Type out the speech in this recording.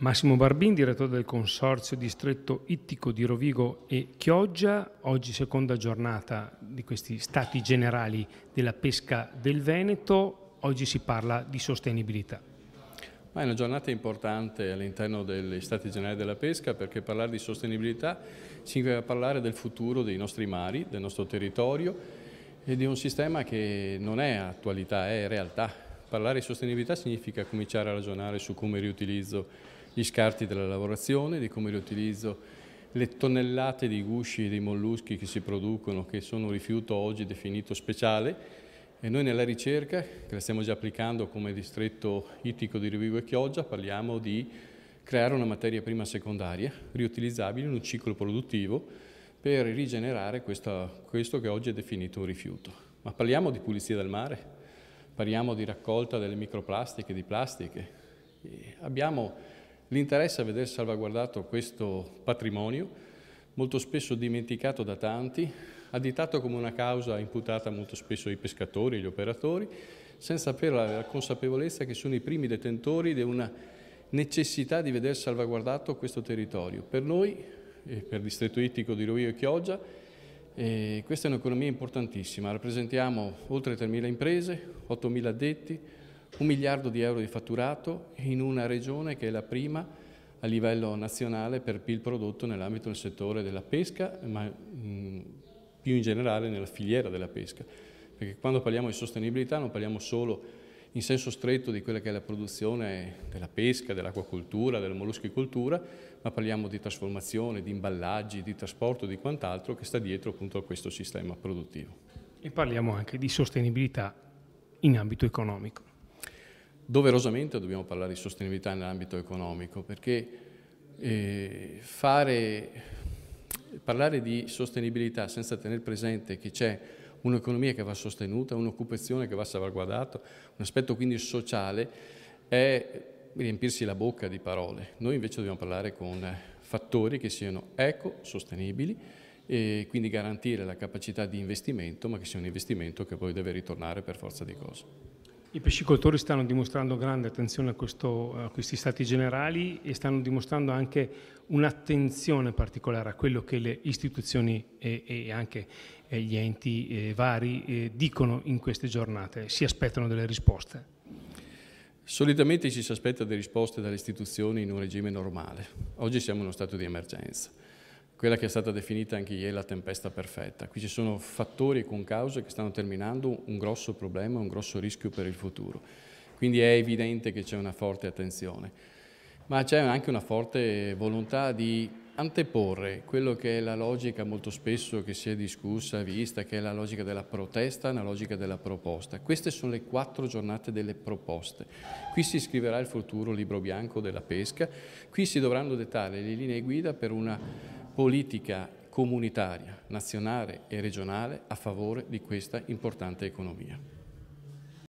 Massimo Barbin, direttore del Consorzio Distretto Ittico di Rovigo e Chioggia, oggi seconda giornata di questi stati generali della pesca del Veneto, oggi si parla di sostenibilità. Ma è una giornata importante all'interno degli Stati Generali della Pesca perché parlare di sostenibilità significa parlare del futuro dei nostri mari, del nostro territorio e di un sistema che non è attualità, è realtà. Parlare di sostenibilità significa cominciare a ragionare su come riutilizzo gli scarti della lavorazione, di come riutilizzo le tonnellate di gusci e di molluschi che si producono, che sono un rifiuto oggi definito speciale, e noi nella ricerca, che la stiamo già applicando come distretto ittico di Rovigo e Chioggia, parliamo di creare una materia prima secondaria, riutilizzabile in un ciclo produttivo, per rigenerare questa, questo che oggi è definito un rifiuto. Ma parliamo di pulizia del mare, parliamo di raccolta delle microplastiche, di plastiche. E abbiamo L'interesse a vedere salvaguardato questo patrimonio, molto spesso dimenticato da tanti, additato come una causa imputata molto spesso ai pescatori e agli operatori, senza avere la consapevolezza che sono i primi detentori di una necessità di vedere salvaguardato questo territorio. Per noi, eh, per il distretto ittico di Rovio e Chioggia, eh, questa è un'economia importantissima, rappresentiamo oltre 3.000 imprese, 8.000 addetti, un miliardo di euro di fatturato in una regione che è la prima a livello nazionale per PIL prodotto nell'ambito del settore della pesca, ma più in generale nella filiera della pesca. Perché quando parliamo di sostenibilità non parliamo solo in senso stretto di quella che è la produzione della pesca, dell'acquacoltura, della molluschicoltura, ma parliamo di trasformazione, di imballaggi, di trasporto, di quant'altro che sta dietro appunto a questo sistema produttivo. E parliamo anche di sostenibilità in ambito economico doverosamente dobbiamo parlare di sostenibilità nell'ambito economico, perché eh, fare, parlare di sostenibilità senza tenere presente che c'è un'economia che va sostenuta, un'occupazione che va salvaguardata, un aspetto quindi sociale, è riempirsi la bocca di parole. Noi invece dobbiamo parlare con fattori che siano ecosostenibili e quindi garantire la capacità di investimento, ma che sia un investimento che poi deve ritornare per forza di cose. I pescicoltori stanno dimostrando grande attenzione a, questo, a, questi stati generali e stanno dimostrando anche un'attenzione particolare a quello che le istituzioni e, e anche eh, gli enti eh, vari eh, dicono in queste giornate, si aspettano delle risposte. Solitamente ci si aspetta delle risposte dalle istituzioni in un regime normale, oggi siamo in uno stato di emergenza quella che è stata definita anche ieri la tempesta perfetta. Qui ci sono fattori e concause che stanno terminando un grosso problema, un grosso rischio per il futuro. Quindi è evidente che c'è una forte attenzione, ma c'è anche una forte volontà di anteporre quello che è la logica molto spesso che si è discussa, vista, che è la logica della protesta, una logica della proposta. Queste sono le quattro giornate delle proposte. Qui si scriverà il futuro libro bianco della pesca, qui si dovranno dettare le linee guida per una politica comunitaria, nazionale e regionale a favore di questa importante economia.